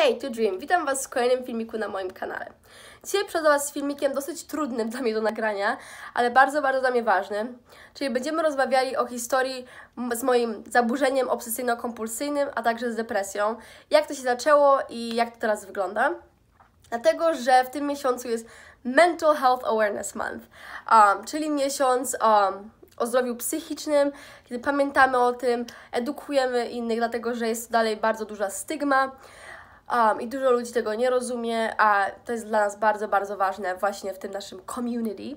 Hej, to Dream, witam Was w kolejnym filmiku na moim kanale. Dzisiaj przychodzę Was z filmikiem dosyć trudnym dla mnie do nagrania, ale bardzo, bardzo dla mnie ważnym, czyli będziemy rozmawiali o historii z moim zaburzeniem obsesyjno-kompulsyjnym, a także z depresją, jak to się zaczęło i jak to teraz wygląda. Dlatego, że w tym miesiącu jest Mental Health Awareness Month, um, czyli miesiąc... Um, o zdrowiu psychicznym, kiedy pamiętamy o tym, edukujemy innych, dlatego że jest dalej bardzo duża stygma. Um, I dużo ludzi tego nie rozumie, a to jest dla nas bardzo, bardzo ważne właśnie w tym naszym community.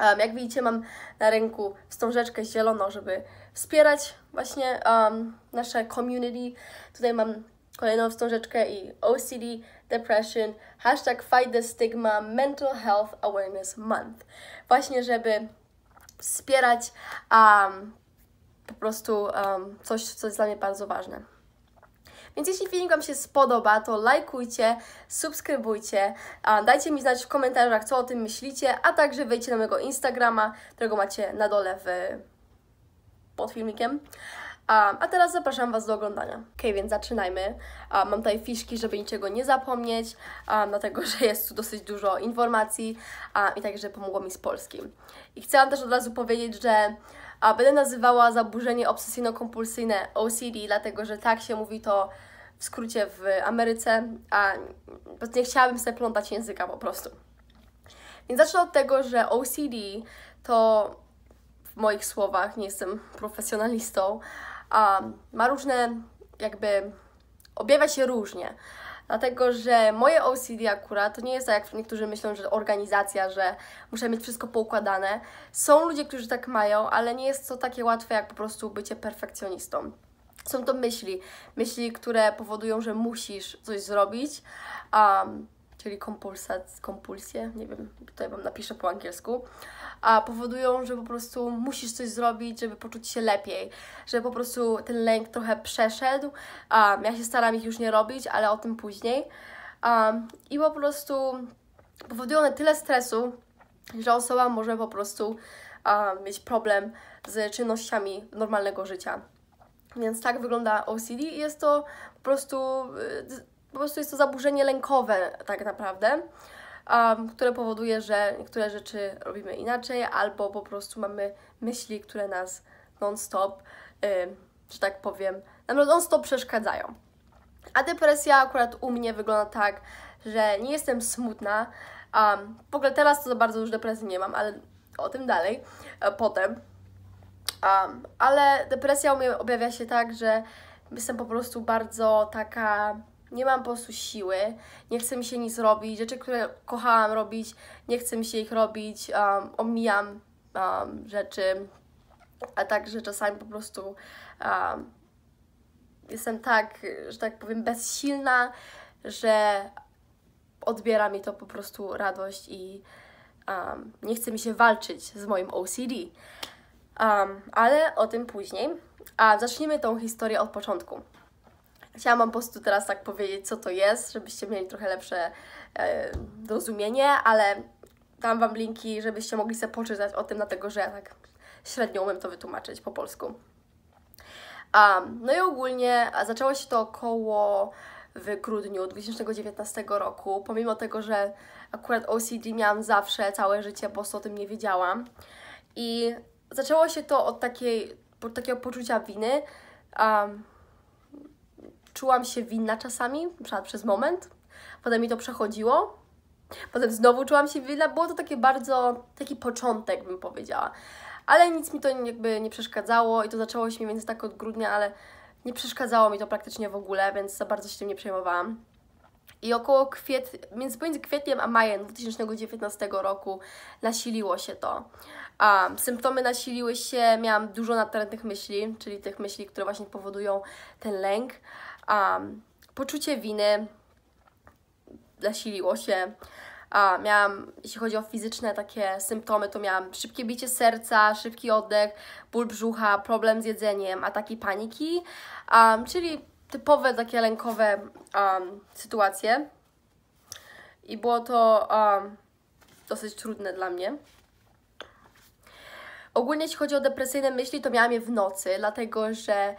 Um, jak widzicie, mam na ręku wstążeczkę zieloną, żeby wspierać właśnie um, nasze community. Tutaj mam kolejną wstążeczkę i OCD, depression, hashtag fight the stigma, mental health awareness month. Właśnie, żeby wspierać um, po prostu um, coś, co jest dla mnie bardzo ważne. Więc jeśli filmik Wam się spodoba, to lajkujcie, subskrybujcie, dajcie mi znać w komentarzach, co o tym myślicie, a także wejdźcie na mojego Instagrama, którego macie na dole w... pod filmikiem. A teraz zapraszam Was do oglądania. Ok, więc zaczynajmy. Mam tutaj fiszki, żeby niczego nie zapomnieć, dlatego że jest tu dosyć dużo informacji i także pomogło mi z polskim. I chciałam też od razu powiedzieć, że będę nazywała zaburzenie obsesyjno-kompulsyjne OCD, dlatego że tak się mówi to w skrócie w Ameryce, a nie chciałabym sobie plątać języka po prostu. Więc zacznę od tego, że OCD to w moich słowach, nie jestem profesjonalistą, a ma różne jakby, objawia się różnie. Dlatego, że moje OCD akurat to nie jest tak, jak niektórzy myślą, że organizacja, że muszę mieć wszystko poukładane. Są ludzie, którzy tak mają, ale nie jest to takie łatwe jak po prostu bycie perfekcjonistą są to myśli. Myśli, które powodują, że musisz coś zrobić, um, czyli kompulsje, nie wiem, tutaj Wam napiszę po angielsku, a powodują, że po prostu musisz coś zrobić, żeby poczuć się lepiej, że po prostu ten lęk trochę przeszedł. Um, ja się staram ich już nie robić, ale o tym później. Um, I po prostu powodują one tyle stresu, że osoba może po prostu um, mieć problem z czynnościami normalnego życia. Więc tak wygląda OCD i jest to po prostu, y, po prostu jest to zaburzenie lękowe tak naprawdę, um, które powoduje, że niektóre rzeczy robimy inaczej albo po prostu mamy myśli, które nas non-stop, yy, że tak powiem, nam non-stop przeszkadzają. A depresja akurat u mnie wygląda tak, że nie jestem smutna. Um, w ogóle teraz to za bardzo już depresji nie mam, ale o tym dalej, e, potem Um, ale depresja u mnie objawia się tak, że jestem po prostu bardzo taka. Nie mam po prostu siły, nie chcę mi się nic robić. Rzeczy, które kochałam robić, nie chcę mi się ich robić. Um, omijam um, rzeczy, a także czasami po prostu jestem tak, że tak powiem, bezsilna, że odbiera mi to po prostu radość i nie chcę mi się walczyć z moim OCD. Um, ale o tym później. A zacznijmy tą historię od początku. Chciałam Wam po prostu teraz tak powiedzieć, co to jest, żebyście mieli trochę lepsze e, rozumienie, ale dam Wam linki, żebyście mogli sobie poczytać o tym, dlatego że ja tak średnio umiem to wytłumaczyć po polsku. Um, no i ogólnie zaczęło się to około w grudniu 2019 roku, pomimo tego, że akurat OCD miałam zawsze, całe życie, po prostu o tym nie wiedziałam. I zaczęło się to od takiej, takiego poczucia winy. Um, czułam się winna czasami, przez moment. Potem mi to przechodziło. Potem znowu czułam się winna. Było to takie bardzo, taki początek bym powiedziała. Ale nic mi to jakby nie przeszkadzało i to zaczęło się mniej więcej tak od grudnia, ale nie przeszkadzało mi to praktycznie w ogóle, więc za bardzo się tym nie przejmowałam. I około kwiet, między pomiędzy kwietniem a majem 2019 roku nasiliło się to. Um, symptomy nasiliły się, miałam dużo natrętnych myśli, czyli tych myśli, które właśnie powodują ten lęk. Um, poczucie winy nasiliło się. Um, miałam, jeśli chodzi o fizyczne takie symptomy, to miałam szybkie bicie serca, szybki oddech, ból brzucha, problem z jedzeniem, ataki paniki, czyli typowe takie lękowe um, sytuacje i było to um, dosyć trudne dla mnie. Ogólnie jeśli chodzi o depresyjne myśli, to miałam je w nocy, dlatego że,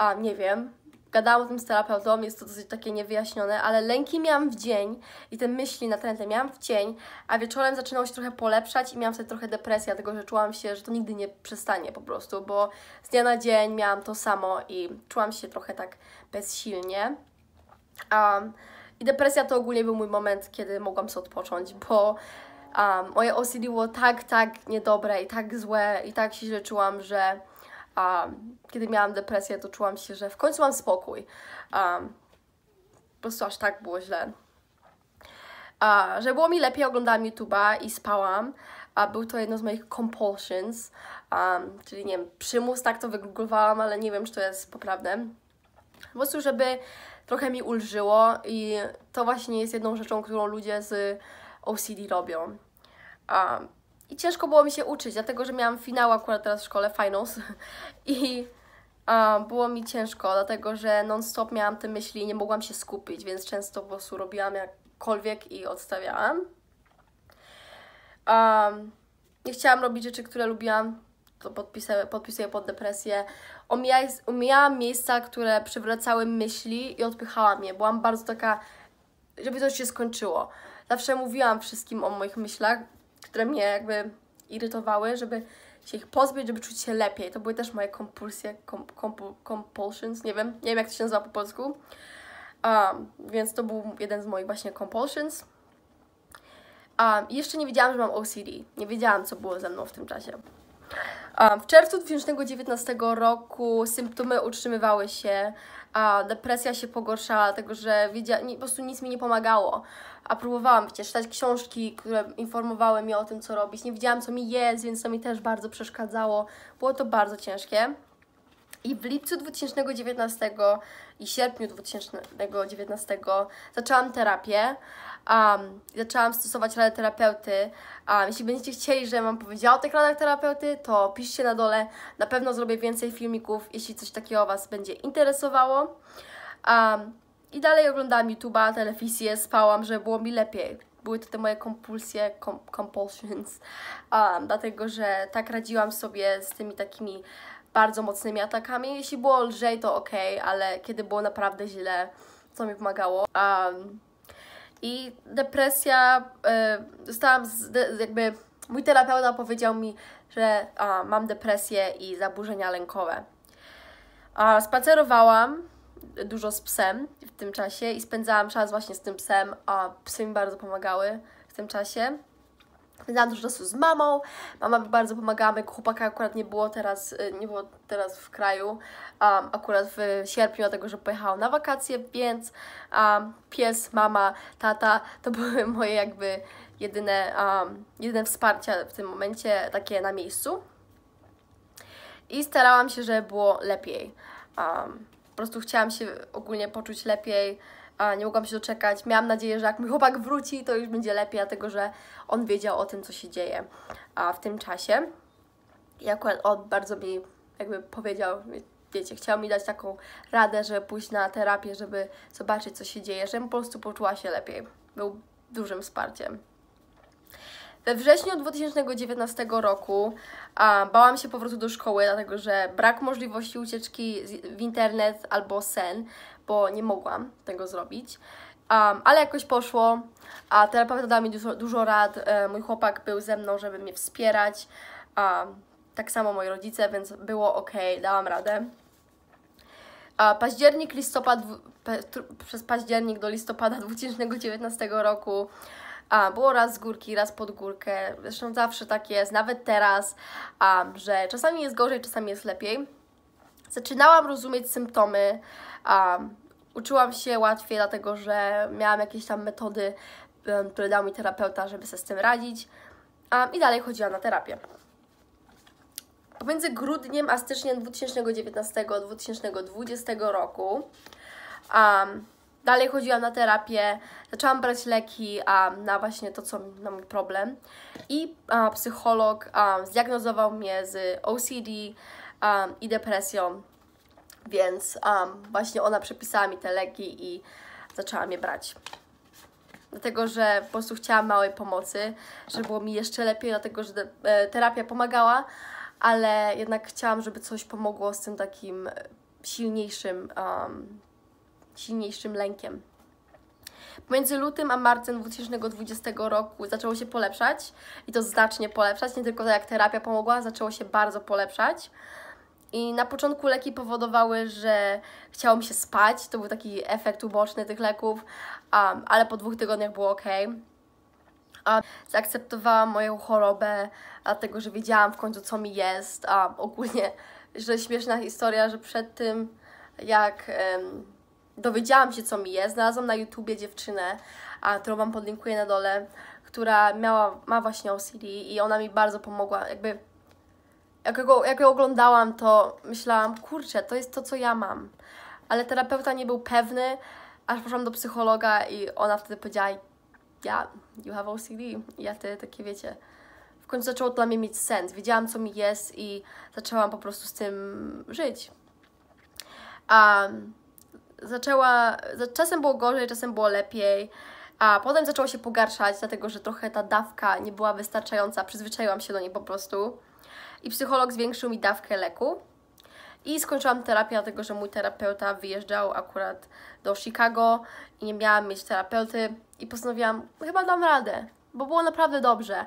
um, nie wiem, gadałam o tym z terapeutą, jest to dosyć takie niewyjaśnione, ale lęki miałam w dzień i te myśli natrętne miałam w dzień, a wieczorem zaczynało się trochę polepszać i miałam wtedy trochę depresję, dlatego że czułam się, że to nigdy nie przestanie po prostu, bo z dnia na dzień miałam to samo i czułam się trochę tak bezsilnie. Um, I depresja to ogólnie był mój moment, kiedy mogłam sobie odpocząć, bo um, moje OCD było tak, tak niedobre i tak złe i tak się źle czułam, że Um, kiedy miałam depresję, to czułam się, że w końcu mam spokój. Um, po prostu aż tak było źle. Uh, że było mi lepiej, oglądałam YouTube'a i spałam. A był to jedno z moich compulsions, um, czyli nie wiem, przymus, tak to wygooglowałam, ale nie wiem, czy to jest poprawne. Po prostu, żeby trochę mi ulżyło i to właśnie jest jedną rzeczą, którą ludzie z OCD robią. Um, i ciężko było mi się uczyć, dlatego że miałam finał akurat teraz w szkole, finals. I było mi ciężko, dlatego że non-stop miałam te myśli i nie mogłam się skupić, więc często po prostu robiłam jakkolwiek i odstawiałam. nie chciałam robić rzeczy, które lubiłam, to podpisuję, podpisuję pod depresję. Omijaj, omijałam miejsca, które przywracały myśli i odpychałam je. Byłam bardzo taka, żeby coś się skończyło. Zawsze mówiłam wszystkim o moich myślach, które mnie jakby irytowały, żeby się ich pozbyć, żeby czuć się lepiej. To były też moje kompulsje, kom, kompu, compulsions, nie wiem, nie wiem jak to się nazywa po polsku. Um, więc to był jeden z moich właśnie compulsions. Um, jeszcze nie wiedziałam, że mam OCD. Nie wiedziałam, co było ze mną w tym czasie. W czerwcu 2019 roku symptomy utrzymywały się, a depresja się pogorszała, dlatego że wiedzia, po prostu nic mi nie pomagało. A próbowałam przecież czytać książki, które informowały mnie o tym, co robić. Nie wiedziałam, co mi jest, więc to mi też bardzo przeszkadzało. Było to bardzo ciężkie. I w lipcu 2019 i sierpniu 2019 zaczęłam terapię um, zaczęłam stosować radę terapeuty. Um, jeśli będziecie chcieli, żebym Wam powiedziała o tych radach terapeuty, to piszcie na dole. Na pewno zrobię więcej filmików, jeśli coś takiego Was będzie interesowało. Um, I dalej oglądałam YouTube'a, telewizję, spałam, żeby było mi lepiej były to te moje kompulsje, compulsions, um, dlatego że tak radziłam sobie z tymi takimi bardzo mocnymi atakami. Jeśli było lżej, to ok, ale kiedy było naprawdę źle, co mi pomagało. Um, i depresja, y, zostałam, z, jakby mój terapeuta powiedział mi, że a, mam depresję i zaburzenia lękowe. A, spacerowałam dużo z psem w tym czasie i spędzałam czas właśnie z tym psem, a psy mi bardzo pomagały w tym czasie. Znałam dużo czasu z mamą, mama mi bardzo pomagała, mojego chłopaka akurat nie było teraz, y, nie było teraz w kraju, um, akurat w sierpniu, dlatego że pojechał na wakacje, więc um, pies, mama, tata to były moje jakby jedyne, um, jedyne wsparcia w tym momencie takie na miejscu. I starałam się, żeby było lepiej. Um, po prostu chciałam się ogólnie poczuć lepiej, a nie mogłam się doczekać. Miałam nadzieję, że jak mój chłopak wróci, to już będzie lepiej, dlatego że on wiedział o tym, co się dzieje a, w tym czasie. I akurat on bardzo mi jakby powiedział, wiecie, chciał mi dać taką radę, żeby pójść na terapię, żeby zobaczyć, co się dzieje, żebym po prostu poczuła się lepiej. Był dużym wsparciem. We wrześniu 2019 roku a, bałam się powrotu do szkoły, dlatego że brak możliwości ucieczki w internet albo sen, bo nie mogłam tego zrobić. Um, ale jakoś poszło, a terapeuta dała mi dużo, dużo rad, e, mój chłopak był ze mną, żeby mnie wspierać, tak samo moi rodzice, więc było ok, dałam radę. A październik, listopad, pe, tr, przez październik do listopada 2019 roku a, było raz z górki, raz pod górkę. Zresztą zawsze tak jest, nawet teraz, a, że czasami jest gorzej, czasami jest lepiej. Zaczynałam rozumieć symptomy. A, uczyłam się łatwiej, dlatego że miałam jakieś tam metody, które dał mi terapeuta, żeby sobie z tym radzić. I dalej chodziłam na terapię. Pomiędzy grudniem a styczniem 2019-2020 roku um, Dalej chodziłam na terapię, zaczęłam brać leki a, na właśnie to, co na mój problem. I a, psycholog a, zdiagnozował mnie z OCD a, i depresją, więc a, właśnie ona przepisała mi te leki i zaczęłam je brać. Dlatego, że po prostu chciałam małej pomocy, żeby było mi jeszcze lepiej, dlatego, że e, terapia pomagała, ale jednak chciałam, żeby coś pomogło z tym takim silniejszym um, silniejszym lękiem. Pomiędzy lutym a marcem 2020 roku zaczęło się polepszać i to znacznie polepszać, nie tylko to jak terapia pomogła, zaczęło się bardzo polepszać. I na początku leki powodowały, że chciało mi się spać, to był taki efekt uboczny tych leków, um, ale po dwóch tygodniach było ok. A zaakceptowałam moją chorobę, dlatego że wiedziałam w końcu, co mi jest. a ogólnie, że śmieszna historia, że przed tym, jak um, dowiedziałam się, co mi jest. Znalazłam na YouTubie dziewczynę, a, którą Wam podlinkuję na dole, która miała, ma właśnie OCD i ona mi bardzo pomogła. Jakby, jak ją, jak ją oglądałam, to myślałam, kurczę, to jest to, co ja mam. Ale terapeuta nie był pewny, aż poszłam do psychologa i ona wtedy powiedziała, ja, you have OCD. I ja wtedy takie, wiecie, w końcu zaczęło to dla mnie mieć sens. Wiedziałam, co mi jest i zaczęłam po prostu z tym żyć. Um, zaczęła, czasem było gorzej, czasem było lepiej, a potem zaczęło się pogarszać, dlatego że trochę ta dawka nie była wystarczająca, przyzwyczaiłam się do niej po prostu. I psycholog zwiększył mi dawkę leku. I skończyłam terapię, dlatego że mój terapeuta wyjeżdżał akurat do Chicago i nie miałam mieć terapeuty. I postanowiłam, chyba dam radę, bo było naprawdę dobrze.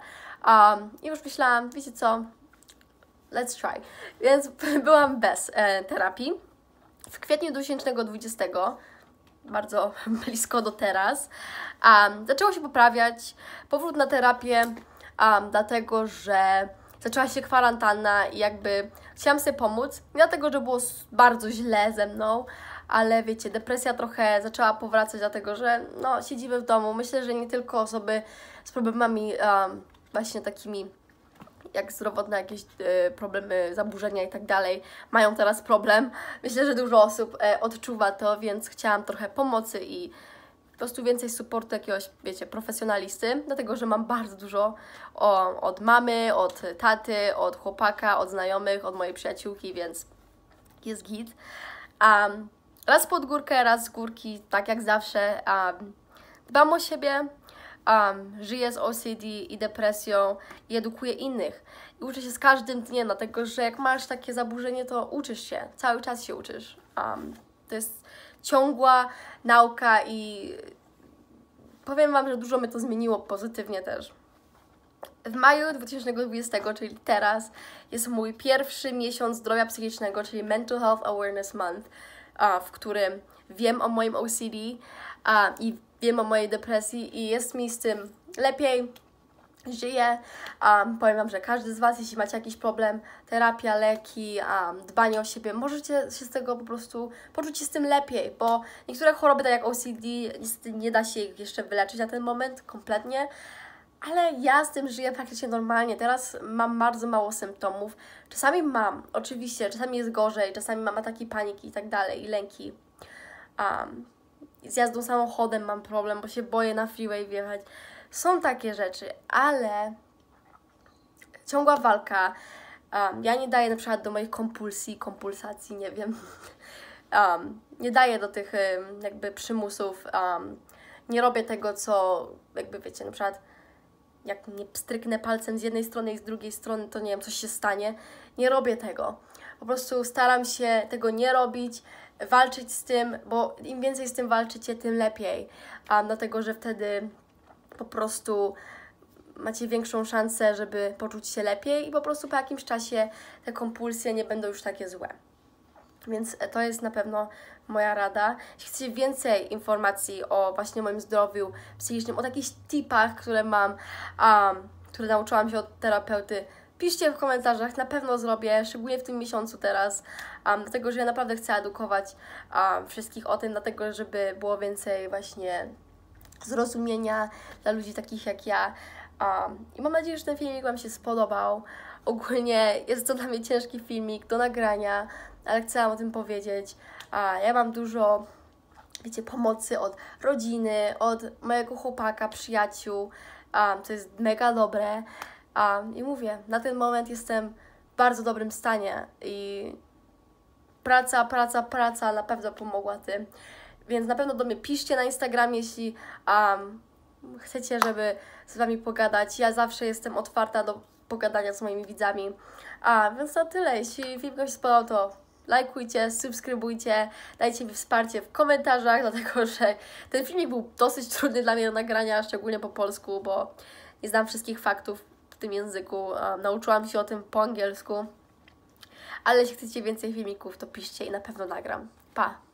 Um, I już myślałam, wiecie co, let's try. Więc byłam bez e, terapii w kwietniu 2020, bardzo blisko do teraz, um, zaczęło się poprawiać. Powrót na terapię, um, dlatego że zaczęła się kwarantanna i jakby chciałam sobie pomóc, nie dlatego, że było bardzo źle ze mną, ale wiecie, depresja trochę zaczęła powracać, dlatego że no, siedzimy w domu. Myślę, że nie tylko osoby z problemami um, właśnie takimi jak zdrowotne jakieś e, problemy, zaburzenia i tak dalej, mają teraz problem. Myślę, że dużo osób e, odczuwa to, więc chciałam trochę pomocy i po prostu więcej supportu jakiegoś, wiecie, profesjonalisty, dlatego że mam bardzo dużo o, od mamy, od taty, od chłopaka, od znajomych, od mojej przyjaciółki, więc jest git. Um, raz pod górkę, raz z górki, tak jak zawsze. Um, dbam o siebie, um, żyje z OCD i depresją i edukuje innych. I uczę się z każdym dniem, dlatego że jak masz takie zaburzenie, to uczysz się, cały czas się uczysz. Um, to jest ciągła nauka i powiem Wam, że dużo mnie to zmieniło pozytywnie też. W maju 2020, czyli teraz, jest mój pierwszy miesiąc zdrowia psychicznego, czyli Mental Health Awareness Month, w którym wiem o moim OCD i wiem o mojej depresji i jest mi z tym lepiej, żyję. Um, powiem Wam, że każdy z Was, jeśli macie jakiś problem, terapia, leki, um, dbanie o siebie, możecie się z tego po prostu poczuć się z tym lepiej, bo niektóre choroby, tak jak OCD, niestety nie da się ich jeszcze wyleczyć na ten moment kompletnie, ale ja z tym żyję praktycznie normalnie. Teraz mam bardzo mało symptomów. Czasami mam, oczywiście, czasami jest gorzej, czasami mam ataki paniki i tak dalej, i lęki. Um, z jazdą samochodem mam problem, bo się boję na freeway wjechać. Są takie rzeczy, ale ciągła walka. Um, ja nie daję na przykład do moich kompulsji, kompulsacji, nie wiem. Um, nie daję do tych um, jakby przymusów. Um, nie robię tego, co jakby wiecie, na przykład jak nie pstryknę palcem z jednej strony i z drugiej strony, to nie wiem, coś się stanie. Nie robię tego. Po prostu staram się tego nie robić, walczyć z tym, bo im więcej z tym walczycie, tym lepiej. A dlatego, że wtedy po prostu macie większą szansę, żeby poczuć się lepiej i po prostu po jakimś czasie te kompulsje nie będą już takie złe. Więc to jest na pewno moja rada. Jeśli chcecie więcej informacji o właśnie moim zdrowiu psychicznym, o takich tipach, które mam, um, które nauczyłam się od terapeuty Piszcie w komentarzach, na pewno zrobię, szczególnie w tym miesiącu teraz, um, dlatego że ja naprawdę chcę edukować um, wszystkich o tym, dlatego żeby było więcej właśnie zrozumienia dla ludzi takich jak ja. Um, I mam nadzieję, że ten filmik Wam się spodobał. Ogólnie jest to dla mnie ciężki filmik do nagrania, ale chciałam o tym powiedzieć. A ja mam dużo, wiecie, pomocy od rodziny, od mojego chłopaka, przyjaciół, um, co jest mega dobre. A I mówię, na ten moment jestem w bardzo dobrym stanie i praca, praca, praca na pewno pomogła tym. Więc na pewno do mnie piszcie na Instagramie, jeśli um, chcecie, żeby z Wami pogadać. Ja zawsze jestem otwarta do pogadania z moimi widzami. A, więc na tyle. Jeśli film się spodobał, to lajkujcie, subskrybujcie, dajcie mi wsparcie w komentarzach, dlatego że ten filmik był dosyć trudny dla mnie do nagrania, szczególnie po polsku, bo nie znam wszystkich faktów tym języku. Nauczyłam się o tym po angielsku. Ale jeśli chcecie więcej filmików, to piszcie i na pewno nagram. Pa!